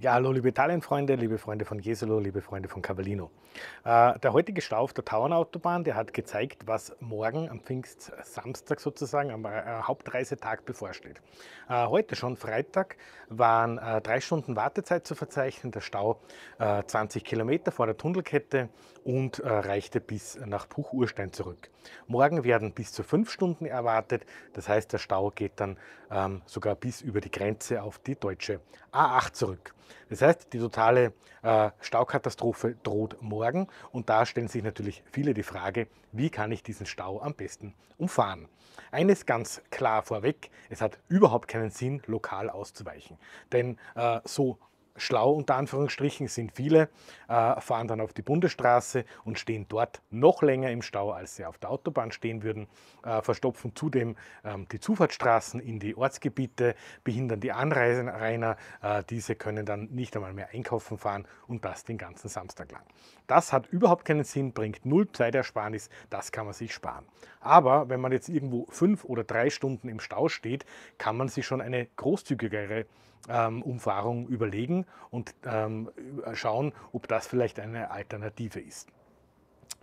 Ja, hallo liebe Italienfreunde, liebe Freunde von Jesolo, liebe Freunde von Cavallino. Äh, der heutige Stau auf der Tauernautobahn, der hat gezeigt, was morgen am Pfingstsamstag sozusagen, am äh, Hauptreisetag bevorsteht. Äh, heute schon Freitag waren äh, drei Stunden Wartezeit zu verzeichnen, der Stau 20 äh, Kilometer vor der Tunnelkette und äh, reichte bis nach Puchurstein zurück. Morgen werden bis zu fünf Stunden erwartet, das heißt der Stau geht dann ähm, sogar bis über die Grenze auf die deutsche A8 zurück. Das heißt, die totale äh, Staukatastrophe droht morgen und da stellen sich natürlich viele die Frage, wie kann ich diesen Stau am besten umfahren? Eines ganz klar vorweg, es hat überhaupt keinen Sinn, lokal auszuweichen, denn äh, so schlau unter Anführungsstrichen sind viele, äh, fahren dann auf die Bundesstraße und stehen dort noch länger im Stau, als sie auf der Autobahn stehen würden, äh, verstopfen zudem ähm, die Zufahrtsstraßen in die Ortsgebiete, behindern die Anrainer, äh, diese können dann nicht einmal mehr einkaufen fahren und das den ganzen Samstag lang. Das hat überhaupt keinen Sinn, bringt null Zeitersparnis, das kann man sich sparen. Aber wenn man jetzt irgendwo fünf oder drei Stunden im Stau steht, kann man sich schon eine großzügigere ähm, Umfahrung überlegen und ähm, schauen, ob das vielleicht eine Alternative ist.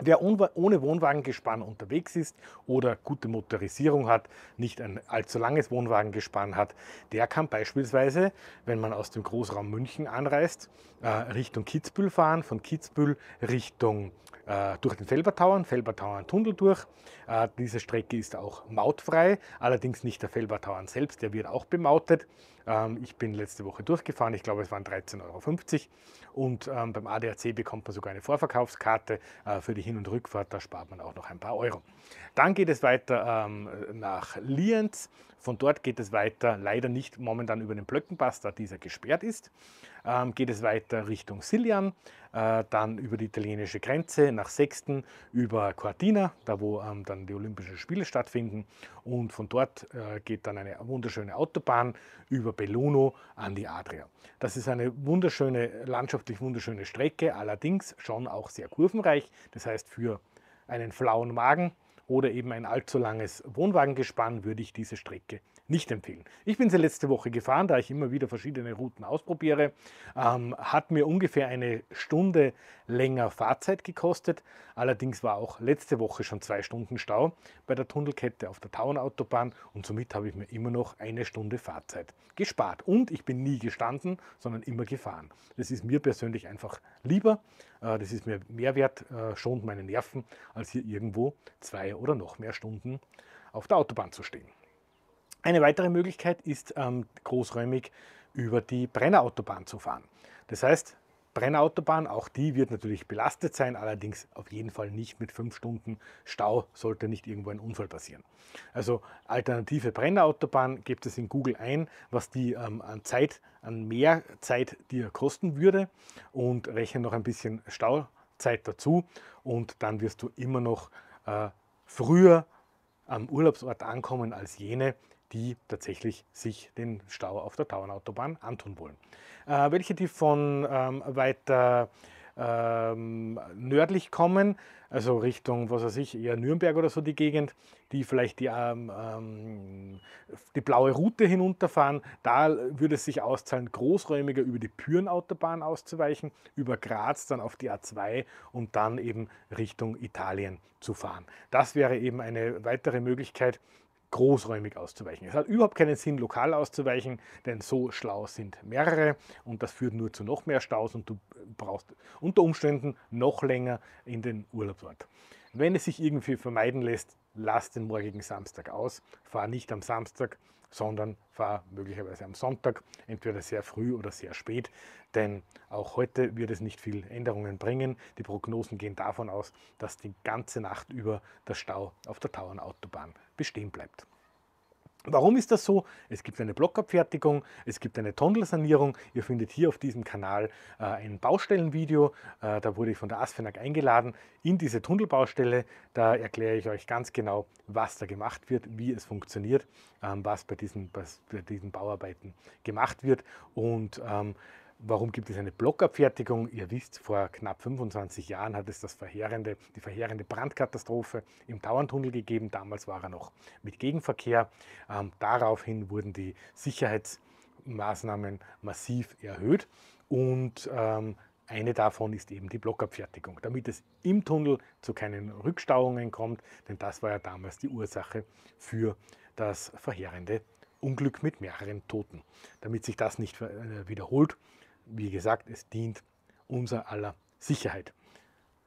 Wer ohne Wohnwagengespann unterwegs ist oder gute Motorisierung hat, nicht ein allzu langes Wohnwagengespann hat, der kann beispielsweise, wenn man aus dem Großraum München anreist, äh, Richtung Kitzbühel fahren, von Kitzbühel Richtung äh, durch den Felbertauern, Felbertauern Tunnel durch. Äh, diese Strecke ist auch mautfrei, allerdings nicht der Felbertauern selbst, der wird auch bemautet. Ähm, ich bin letzte Woche durchgefahren, ich glaube es waren 13,50 Euro und ähm, beim ADAC bekommt man sogar eine Vorverkaufskarte für die hin- und Rückfahrt, da spart man auch noch ein paar Euro. Dann geht es weiter ähm, nach Lienz. Von dort geht es weiter, leider nicht momentan über den Blöckenpass, da dieser gesperrt ist ähm, geht es weiter Richtung Siljan, äh, dann über die italienische Grenze nach Sechsten über Cortina, da wo ähm, dann die Olympischen Spiele stattfinden. Und von dort äh, geht dann eine wunderschöne Autobahn über Belluno an die Adria. Das ist eine wunderschöne, landschaftlich wunderschöne Strecke, allerdings schon auch sehr kurvenreich. Das heißt, für einen flauen Magen oder eben ein allzu langes Wohnwagengespann würde ich diese Strecke nicht empfehlen. Ich bin sie letzte Woche gefahren, da ich immer wieder verschiedene Routen ausprobiere. Ähm, hat mir ungefähr eine Stunde länger Fahrzeit gekostet. Allerdings war auch letzte Woche schon zwei Stunden Stau bei der Tunnelkette auf der Tauernautobahn und somit habe ich mir immer noch eine Stunde Fahrzeit gespart. Und ich bin nie gestanden, sondern immer gefahren. Das ist mir persönlich einfach lieber. Äh, das ist mir mehr wert, äh, schont meine Nerven, als hier irgendwo zwei oder noch mehr Stunden auf der Autobahn zu stehen. Eine weitere Möglichkeit ist, ähm, großräumig über die Brennerautobahn zu fahren. Das heißt, Brennerautobahn, auch die wird natürlich belastet sein, allerdings auf jeden Fall nicht mit fünf Stunden Stau, sollte nicht irgendwo ein Unfall passieren. Also alternative Brennerautobahn gebt es in Google ein, was die ähm, an Zeit, an mehr Zeit dir kosten würde und rechne noch ein bisschen Stauzeit dazu und dann wirst du immer noch äh, früher am Urlaubsort ankommen als jene, die tatsächlich sich den Stau auf der Tauernautobahn antun wollen. Äh, welche, die von ähm, weiter ähm, nördlich kommen, also Richtung, was weiß ich, eher Nürnberg oder so die Gegend, die vielleicht die, ähm, ähm die blaue Route hinunterfahren, da würde es sich auszahlen, großräumiger über die Pyrenautobahn auszuweichen, über Graz dann auf die A2 und dann eben Richtung Italien zu fahren. Das wäre eben eine weitere Möglichkeit, großräumig auszuweichen. Es hat überhaupt keinen Sinn, lokal auszuweichen, denn so schlau sind mehrere und das führt nur zu noch mehr Staus und du brauchst unter Umständen noch länger in den Urlaubsort. Wenn es sich irgendwie vermeiden lässt, lass den morgigen Samstag aus. Fahr nicht am Samstag, sondern fahr möglicherweise am Sonntag, entweder sehr früh oder sehr spät, denn auch heute wird es nicht viel Änderungen bringen. Die Prognosen gehen davon aus, dass die ganze Nacht über der Stau auf der Tauernautobahn bestehen bleibt. Warum ist das so? Es gibt eine Blockabfertigung, es gibt eine Tondelsanierung. Ihr findet hier auf diesem Kanal äh, ein Baustellenvideo. Äh, da wurde ich von der Asfenag eingeladen in diese Tunnelbaustelle. Da erkläre ich euch ganz genau, was da gemacht wird, wie es funktioniert, ähm, was, bei diesen, was bei diesen Bauarbeiten gemacht wird. Und ähm, Warum gibt es eine Blockabfertigung? Ihr wisst, vor knapp 25 Jahren hat es das verheerende, die verheerende Brandkatastrophe im Tauerntunnel gegeben. Damals war er noch mit Gegenverkehr. Ähm, daraufhin wurden die Sicherheitsmaßnahmen massiv erhöht und ähm, eine davon ist eben die Blockabfertigung, damit es im Tunnel zu keinen Rückstauungen kommt, denn das war ja damals die Ursache für das verheerende Unglück mit mehreren Toten. Damit sich das nicht äh, wiederholt, wie gesagt, es dient unser aller Sicherheit.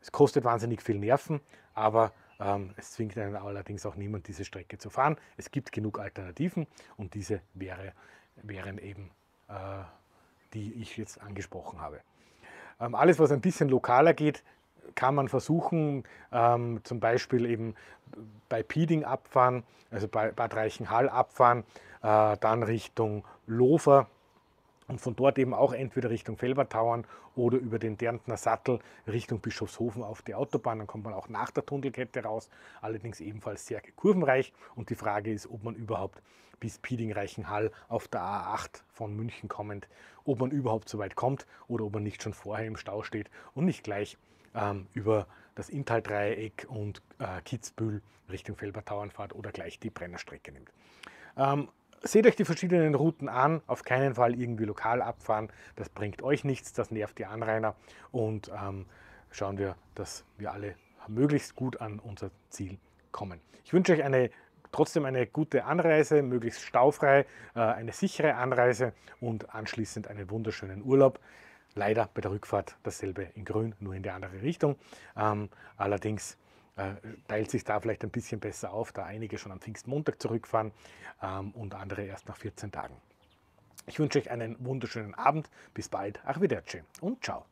Es kostet wahnsinnig viel Nerven, aber ähm, es zwingt einen allerdings auch niemand, diese Strecke zu fahren. Es gibt genug Alternativen und diese wäre, wären eben, äh, die ich jetzt angesprochen habe. Ähm, alles, was ein bisschen lokaler geht, kann man versuchen, ähm, zum Beispiel eben bei Pieding abfahren, also bei Bad Reichenhall abfahren, äh, dann Richtung Lofer und von dort eben auch entweder Richtung Felbertauern oder über den Derntner Sattel Richtung Bischofshofen auf die Autobahn. Dann kommt man auch nach der Tunnelkette raus, allerdings ebenfalls sehr kurvenreich. Und die Frage ist, ob man überhaupt bis Pieding-Reichenhall auf der A8 von München kommend, ob man überhaupt so weit kommt oder ob man nicht schon vorher im Stau steht und nicht gleich ähm, über das Inntal-Dreieck und äh, Kitzbühel Richtung Felbertauern fahrt oder gleich die Brennerstrecke nimmt. Ähm, Seht euch die verschiedenen Routen an, auf keinen Fall irgendwie lokal abfahren, das bringt euch nichts, das nervt die Anrainer und ähm, schauen wir, dass wir alle möglichst gut an unser Ziel kommen. Ich wünsche euch eine, trotzdem eine gute Anreise, möglichst staufrei, äh, eine sichere Anreise und anschließend einen wunderschönen Urlaub. Leider bei der Rückfahrt dasselbe in grün, nur in die andere Richtung. Ähm, allerdings äh, teilt sich da vielleicht ein bisschen besser auf, da einige schon am Pfingstmontag zurückfahren ähm, und andere erst nach 14 Tagen. Ich wünsche euch einen wunderschönen Abend, bis bald, arrivederci und ciao.